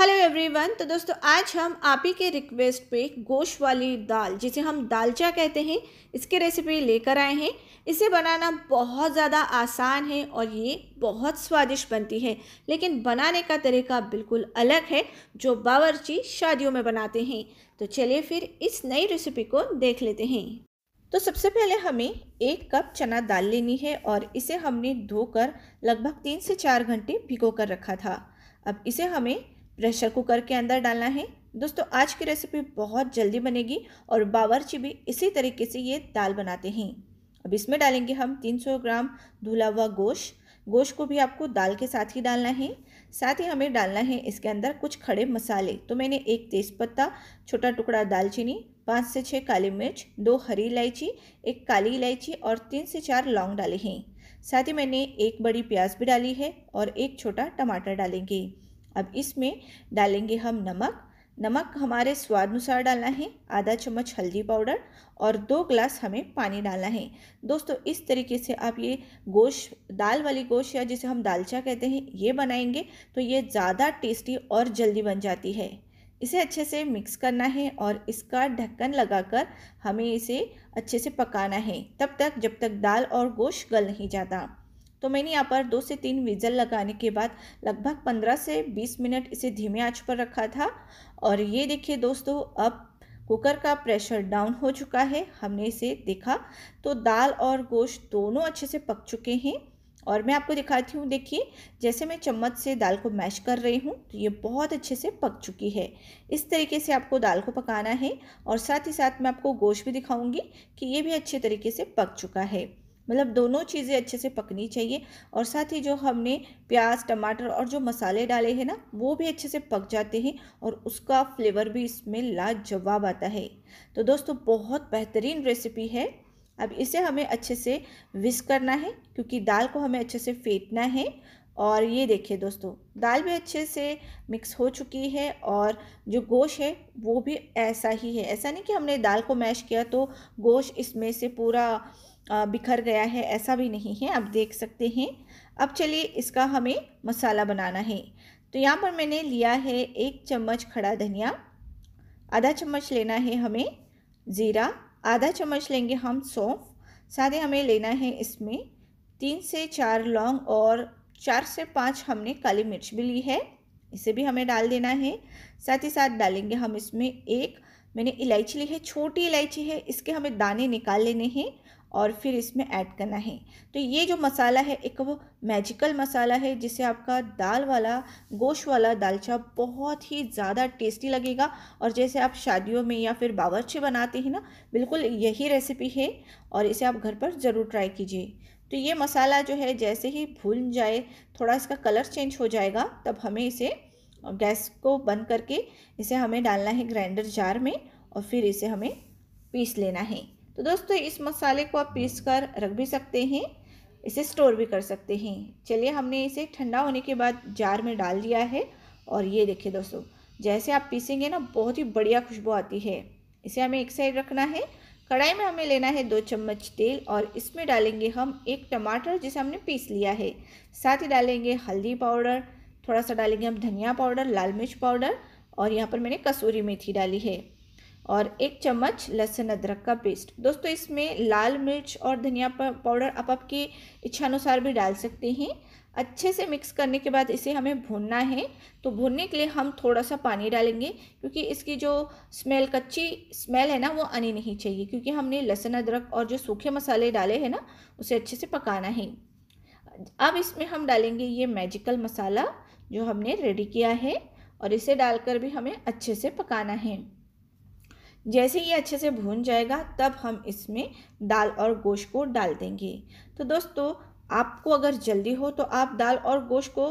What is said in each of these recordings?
hello everyone तो दोस्तों आज हम आप ही के रिक्वेस्ट पे गोश वाली दाल जिसे हम दालचा कहते हैं इसकी रेसिपी लेकर आए हैं इसे बनाना बहुत ज़्यादा आसान है और ये बहुत स्वादिष्ट बनती है लेकिन बनाने का तरीका बिल्कुल अलग है जो बावर्ची शादियों में बनाते हैं तो चलिए फिर इस नई रेसिपी को देख लेते हैं तो सबसे पहले हमें एक कप चना दाल लेनी है और इसे हमने धोकर लगभग तीन से चार घंटे भिगो कर रखा था अब इसे हमें प्रेशर कुकर के अंदर डालना है दोस्तों आज की रेसिपी बहुत जल्दी बनेगी और बावरची भी इसी तरीके से ये दाल बनाते हैं अब इसमें डालेंगे हम 300 ग्राम धुला हुआ गोश्त गोश्त को भी आपको दाल के साथ ही डालना है साथ ही हमें डालना है इसके अंदर कुछ खड़े मसाले तो मैंने एक तेज़पत्ता छोटा टुकड़ा दालचीनी पाँच से छः काली मिर्च दो हरी इलायची एक काली इलायची और तीन से चार लौंग डाले हैं साथ ही मैंने एक बड़ी प्याज भी डाली है और एक छोटा टमाटर डालेंगे अब इसमें डालेंगे हम नमक नमक हमारे स्वाद अनुसार डालना है आधा चम्मच हल्दी पाउडर और दो ग्लास हमें पानी डालना है दोस्तों इस तरीके से आप ये गोश दाल वाली गोश या जिसे हम दालचा कहते हैं ये बनाएंगे तो ये ज़्यादा टेस्टी और जल्दी बन जाती है इसे अच्छे से मिक्स करना है और इसका ढक्कन लगाकर हमें इसे अच्छे से पकाना है तब तक जब तक दाल और गोश्त गल नहीं जाता तो मैंने यहाँ पर दो से तीन विजल लगाने के बाद लगभग पंद्रह से बीस मिनट इसे धीमे आंच पर रखा था और ये देखिए दोस्तों अब कुकर का प्रेशर डाउन हो चुका है हमने इसे देखा तो दाल और गोश्त दोनों अच्छे से पक चुके हैं और मैं आपको दिखाती हूँ देखिए जैसे मैं चम्मच से दाल को मैश कर रही हूँ तो ये बहुत अच्छे से पक चुकी है इस तरीके से आपको दाल को पकाना है और साथ ही साथ मैं आपको गोश्त भी दिखाऊंगी कि ये भी अच्छे तरीके से पक चुका है मतलब दोनों चीज़ें अच्छे से पकनी चाहिए और साथ ही जो हमने प्याज टमाटर और जो मसाले डाले हैं ना वो भी अच्छे से पक जाते हैं और उसका फ्लेवर भी इसमें लाजवाब आता है तो दोस्तों बहुत बेहतरीन रेसिपी है अब इसे हमें अच्छे से विस करना है क्योंकि दाल को हमें अच्छे से फेंटना है और ये देखिए दोस्तों दाल भी अच्छे से मिक्स हो चुकी है और जो गोश है वो भी ऐसा ही है ऐसा नहीं कि हमने दाल को मैश किया तो गोश इसमें से पूरा बिखर गया है ऐसा भी नहीं है आप देख सकते हैं अब चलिए इसका हमें मसाला बनाना है तो यहाँ पर मैंने लिया है एक चम्मच खड़ा धनिया आधा चम्मच लेना है हमें ज़ीरा आधा चम्मच लेंगे हम सौंफ साथ ही हमें लेना है इसमें तीन से चार लौंग और चार से पाँच हमने काली मिर्च भी ली है इसे भी हमें डाल देना है साथ ही साथ डालेंगे हम इसमें एक मैंने इलायची ली है छोटी इलायची है इसके हमें दाने निकाल लेने हैं और फिर इसमें ऐड करना है तो ये जो मसाला है एक वो मैजिकल मसाला है जिससे आपका दाल वाला गोश वाला दालचा बहुत ही ज़्यादा टेस्टी लगेगा और जैसे आप शादियों में या फिर बावर्ची बनाते हैं ना बिल्कुल यही रेसिपी है और इसे आप घर पर ज़रूर ट्राई कीजिए तो ये मसाला जो है जैसे ही भून जाए थोड़ा इसका कलर चेंज हो जाएगा तब हमें इसे गैस को बंद करके इसे हमें डालना है ग्राइंडर जार में और फिर इसे हमें पीस लेना है तो दोस्तों इस मसाले को आप पीस कर रख भी सकते हैं इसे स्टोर भी कर सकते हैं चलिए हमने इसे ठंडा होने के बाद जार में डाल दिया है और ये देखिए दोस्तों जैसे आप पीसेंगे ना बहुत ही बढ़िया खुशबू आती है इसे हमें एक साइड रखना है कढ़ाई में हमें लेना है दो चम्मच तेल और इसमें डालेंगे हम एक टमाटर जिसे हमने पीस लिया है साथ ही डालेंगे हल्दी पाउडर थोड़ा सा डालेंगे हम धनिया पाउडर लाल मिर्च पाउडर और यहाँ पर मैंने कसूरी मेथी डाली है और एक चम्मच लहसुन अदरक का पेस्ट दोस्तों इसमें लाल मिर्च और धनिया पाउडर आप आपकी इच्छानुसार भी डाल सकते हैं अच्छे से मिक्स करने के बाद इसे हमें भूनना है तो भूनने के लिए हम थोड़ा सा पानी डालेंगे क्योंकि इसकी जो स्मेल कच्ची स्मेल है ना वो आनी नहीं चाहिए क्योंकि हमने लहसुन अदरक और जो सूखे मसाले डाले हैं ना उसे अच्छे से पकाना है अब इसमें हम डालेंगे ये मैजिकल मसाला जो हमने रेडी किया है और इसे डालकर भी हमें अच्छे से पकाना है जैसे ही अच्छे से भून जाएगा तब हम इसमें दाल और गोश्त को डाल देंगे तो दोस्तों आपको अगर जल्दी हो तो आप दाल और गोश्त को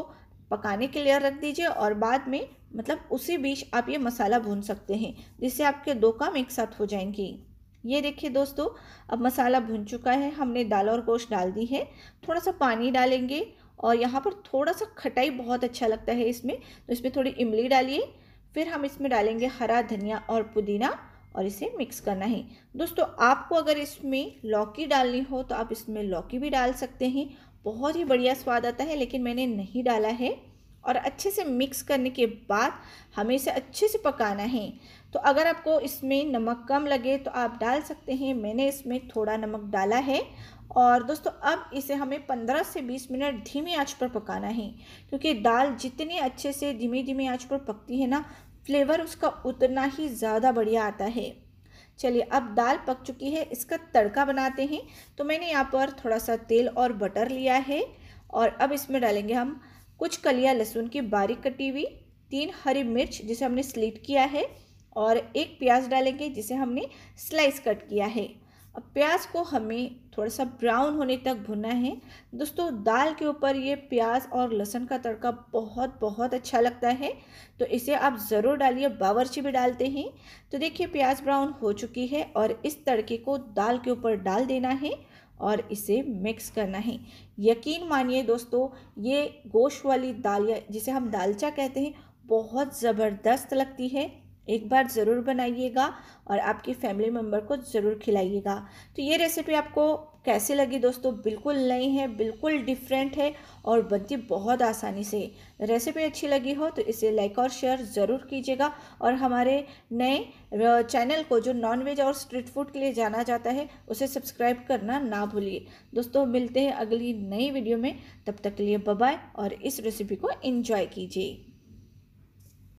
पकाने के लिए रख दीजिए और बाद में मतलब उसी बीच आप ये मसाला भून सकते हैं जिससे आपके दो काम एक साथ हो जाएंगे ये देखिए दोस्तों अब मसाला भुन चुका है हमने दाल और गोश्त डाल दी है थोड़ा सा पानी डालेंगे और यहाँ पर थोड़ा सा खटाई बहुत अच्छा लगता है इसमें तो इसमें थोड़ी इमली डालिए फिर हम इसमें डालेंगे हरा धनिया और पुदीना और इसे मिक्स करना है दोस्तों आपको अगर इसमें लौकी डालनी हो तो आप इसमें लौकी भी डाल सकते हैं बहुत ही बढ़िया स्वाद आता है लेकिन मैंने नहीं डाला है और अच्छे से मिक्स करने के बाद हमें इसे अच्छे से पकाना है तो अगर आपको इसमें नमक कम लगे तो आप डाल सकते हैं मैंने इसमें थोड़ा नमक डाला है और दोस्तों अब इसे हमें 15 से 20 मिनट धीमी आंच पर पकाना है क्योंकि दाल जितनी अच्छे से धीमी धीमी आंच पर पकती है ना फ्लेवर उसका उतना ही ज़्यादा बढ़िया आता है चलिए अब दाल पक चुकी है इसका तड़का बनाते हैं तो मैंने यहाँ पर थोड़ा सा तेल और बटर लिया है और अब इसमें डालेंगे हम कुछ कलिया लहसुन की बारीक कटी हुई तीन हरी मिर्च जिसे हमने स्लीट किया है और एक प्याज डालेंगे जिसे हमने स्लाइस कट किया है अब प्याज को हमें थोड़ा सा ब्राउन होने तक भुनना है दोस्तों दाल के ऊपर ये प्याज और लहसुन का तड़का बहुत बहुत अच्छा लगता है तो इसे आप ज़रूर डालिए बावरची भी डालते हैं तो देखिए प्याज ब्राउन हो चुकी है और इस तड़के को दाल के ऊपर डाल देना है और इसे मिक्स करना है यकीन मानिए दोस्तों ये गोश्त वाली दाल या जिसे हम दालचा कहते हैं बहुत ज़बरदस्त लगती है एक बार ज़रूर बनाइएगा और आपके फैमिली मेम्बर को ज़रूर खिलाइएगा तो ये रेसिपी आपको कैसे लगी दोस्तों बिल्कुल नई है बिल्कुल डिफरेंट है और बनती बहुत आसानी से रेसिपी अच्छी लगी हो तो इसे लाइक और शेयर ज़रूर कीजिएगा और हमारे नए चैनल को जो नॉनवेज और स्ट्रीट फूड के लिए जाना जाता है उसे सब्सक्राइब करना ना भूलिए दोस्तों मिलते हैं अगली नई वीडियो में तब तक के लिए बाय और इस रेसिपी को इन्जॉय कीजिए